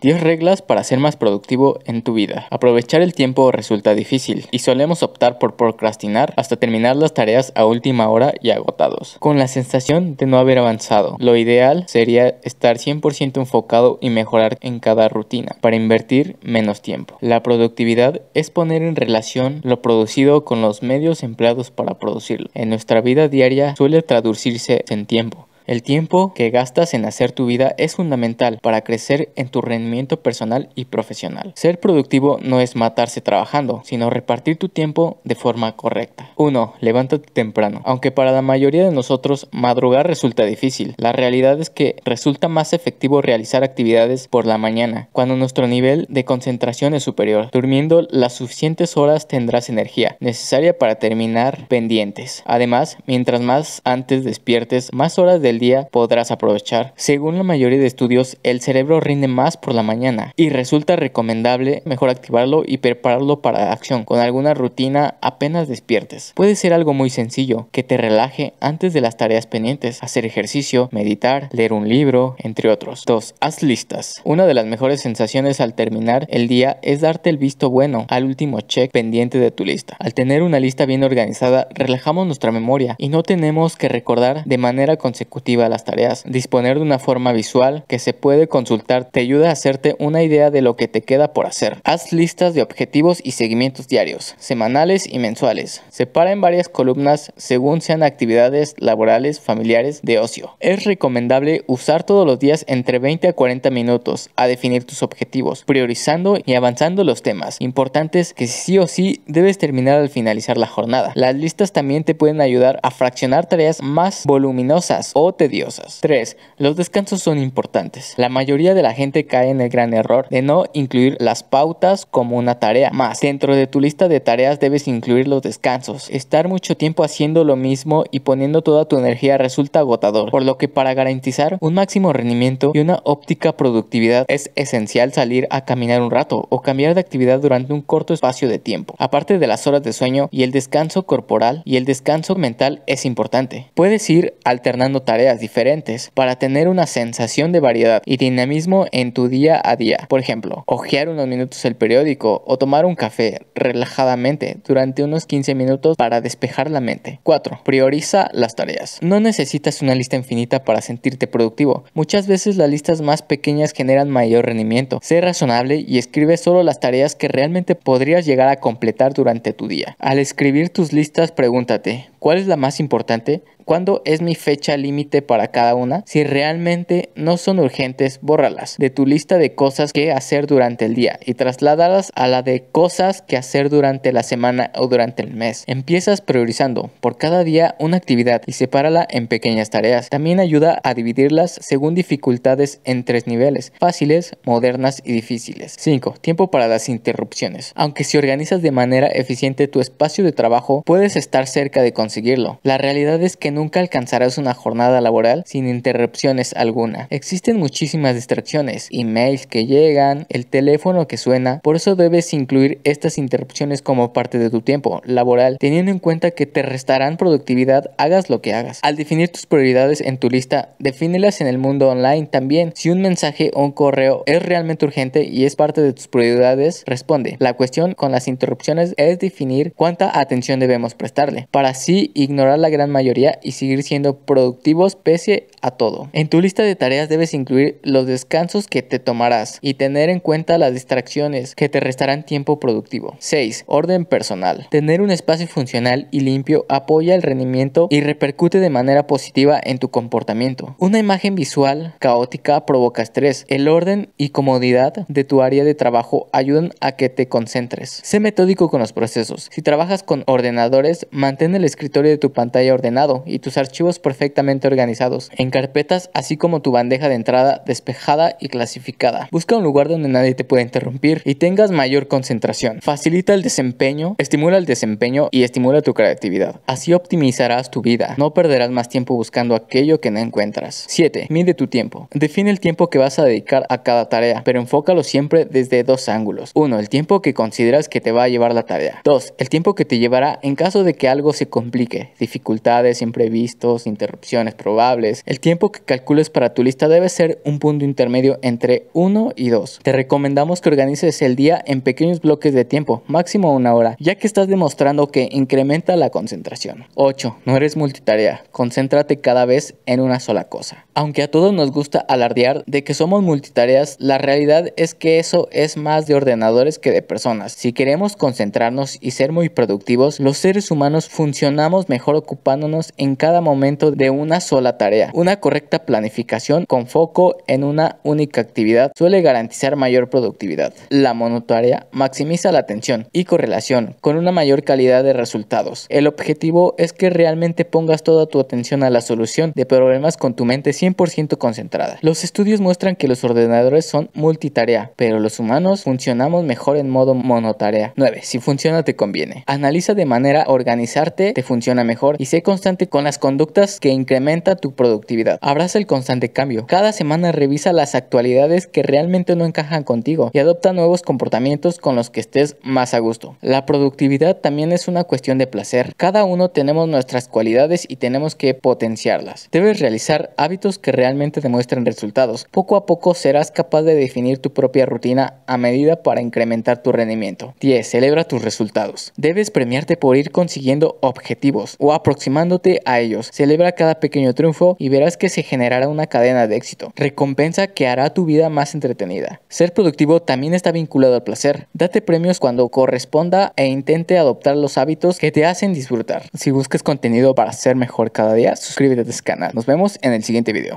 10 reglas para ser más productivo en tu vida. Aprovechar el tiempo resulta difícil y solemos optar por procrastinar hasta terminar las tareas a última hora y agotados, con la sensación de no haber avanzado. Lo ideal sería estar 100% enfocado y mejorar en cada rutina para invertir menos tiempo. La productividad es poner en relación lo producido con los medios empleados para producirlo. En nuestra vida diaria suele traducirse en tiempo el tiempo que gastas en hacer tu vida es fundamental para crecer en tu rendimiento personal y profesional. Ser productivo no es matarse trabajando, sino repartir tu tiempo de forma correcta. 1. Levántate temprano. Aunque para la mayoría de nosotros madrugar resulta difícil, la realidad es que resulta más efectivo realizar actividades por la mañana, cuando nuestro nivel de concentración es superior. Durmiendo las suficientes horas tendrás energía necesaria para terminar pendientes. Además, mientras más antes despiertes, más horas del día podrás aprovechar. Según la mayoría de estudios, el cerebro rinde más por la mañana y resulta recomendable mejor activarlo y prepararlo para acción con alguna rutina apenas despiertes. Puede ser algo muy sencillo, que te relaje antes de las tareas pendientes, hacer ejercicio, meditar, leer un libro, entre otros. 2. Haz listas. Una de las mejores sensaciones al terminar el día es darte el visto bueno al último check pendiente de tu lista. Al tener una lista bien organizada, relajamos nuestra memoria y no tenemos que recordar de manera consecutiva las tareas. Disponer de una forma visual que se puede consultar te ayuda a hacerte una idea de lo que te queda por hacer. Haz listas de objetivos y seguimientos diarios, semanales y mensuales. Separa en varias columnas según sean actividades laborales, familiares, de ocio. Es recomendable usar todos los días entre 20 a 40 minutos a definir tus objetivos, priorizando y avanzando los temas importantes que sí o sí debes terminar al finalizar la jornada. Las listas también te pueden ayudar a fraccionar tareas más voluminosas o tediosas. 3. Los descansos son importantes. La mayoría de la gente cae en el gran error de no incluir las pautas como una tarea más. Dentro de tu lista de tareas debes incluir los descansos. Estar mucho tiempo haciendo lo mismo y poniendo toda tu energía resulta agotador, por lo que para garantizar un máximo rendimiento y una óptica productividad es esencial salir a caminar un rato o cambiar de actividad durante un corto espacio de tiempo. Aparte de las horas de sueño y el descanso corporal y el descanso mental es importante. Puedes ir alternando tareas diferentes para tener una sensación de variedad y dinamismo en tu día a día. Por ejemplo, hojear unos minutos el periódico o tomar un café relajadamente durante unos 15 minutos para despejar la mente. 4. Prioriza las tareas. No necesitas una lista infinita para sentirte productivo. Muchas veces las listas más pequeñas generan mayor rendimiento. Sé razonable y escribe solo las tareas que realmente podrías llegar a completar durante tu día. Al escribir tus listas, pregúntate, ¿cuál es la más importante? cuándo es mi fecha límite para cada una. Si realmente no son urgentes, bórralas de tu lista de cosas que hacer durante el día y trasladalas a la de cosas que hacer durante la semana o durante el mes. Empiezas priorizando por cada día una actividad y sepárala en pequeñas tareas. También ayuda a dividirlas según dificultades en tres niveles, fáciles, modernas y difíciles. 5. Tiempo para las interrupciones. Aunque si organizas de manera eficiente tu espacio de trabajo, puedes estar cerca de conseguirlo. La realidad es que no nunca alcanzarás una jornada laboral sin interrupciones alguna. Existen muchísimas distracciones, emails que llegan, el teléfono que suena, por eso debes incluir estas interrupciones como parte de tu tiempo laboral, teniendo en cuenta que te restarán productividad hagas lo que hagas. Al definir tus prioridades en tu lista, defínelas en el mundo online también. Si un mensaje o un correo es realmente urgente y es parte de tus prioridades, responde. La cuestión con las interrupciones es definir cuánta atención debemos prestarle, para así ignorar la gran mayoría y seguir siendo productivos pese a todo. En tu lista de tareas debes incluir los descansos que te tomarás y tener en cuenta las distracciones que te restarán tiempo productivo. 6. Orden personal. Tener un espacio funcional y limpio apoya el rendimiento y repercute de manera positiva en tu comportamiento. Una imagen visual caótica provoca estrés. El orden y comodidad de tu área de trabajo ayudan a que te concentres. Sé metódico con los procesos. Si trabajas con ordenadores, mantén el escritorio de tu pantalla ordenado y tus archivos perfectamente organizados, en carpetas, así como tu bandeja de entrada despejada y clasificada. Busca un lugar donde nadie te pueda interrumpir y tengas mayor concentración. Facilita el desempeño, estimula el desempeño y estimula tu creatividad. Así optimizarás tu vida. No perderás más tiempo buscando aquello que no encuentras. 7. Mide tu tiempo. Define el tiempo que vas a dedicar a cada tarea, pero enfócalo siempre desde dos ángulos. 1. El tiempo que consideras que te va a llevar la tarea. 2. El tiempo que te llevará en caso de que algo se complique, dificultades, previstos, interrupciones probables. El tiempo que calcules para tu lista debe ser un punto intermedio entre 1 y 2. Te recomendamos que organices el día en pequeños bloques de tiempo, máximo una hora, ya que estás demostrando que incrementa la concentración. 8. No eres multitarea. Concéntrate cada vez en una sola cosa. Aunque a todos nos gusta alardear de que somos multitareas, la realidad es que eso es más de ordenadores que de personas. Si queremos concentrarnos y ser muy productivos, los seres humanos funcionamos mejor ocupándonos en cada momento de una sola tarea. Una correcta planificación con foco en una única actividad suele garantizar mayor productividad. La monotarea maximiza la atención y correlación con una mayor calidad de resultados. El objetivo es que realmente pongas toda tu atención a la solución de problemas con tu mente 100% concentrada. Los estudios muestran que los ordenadores son multitarea, pero los humanos funcionamos mejor en modo monotarea. 9. Si funciona te conviene. Analiza de manera organizarte te funciona mejor y sé constante con con las conductas que incrementa tu productividad. Abraza el constante cambio. Cada semana revisa las actualidades que realmente no encajan contigo y adopta nuevos comportamientos con los que estés más a gusto. La productividad también es una cuestión de placer. Cada uno tenemos nuestras cualidades y tenemos que potenciarlas. Debes realizar hábitos que realmente demuestren resultados. Poco a poco serás capaz de definir tu propia rutina a medida para incrementar tu rendimiento. 10. Celebra tus resultados. Debes premiarte por ir consiguiendo objetivos o aproximándote a ellos. Celebra cada pequeño triunfo y verás que se generará una cadena de éxito, recompensa que hará tu vida más entretenida. Ser productivo también está vinculado al placer. Date premios cuando corresponda e intente adoptar los hábitos que te hacen disfrutar. Si buscas contenido para ser mejor cada día, suscríbete a este canal. Nos vemos en el siguiente video.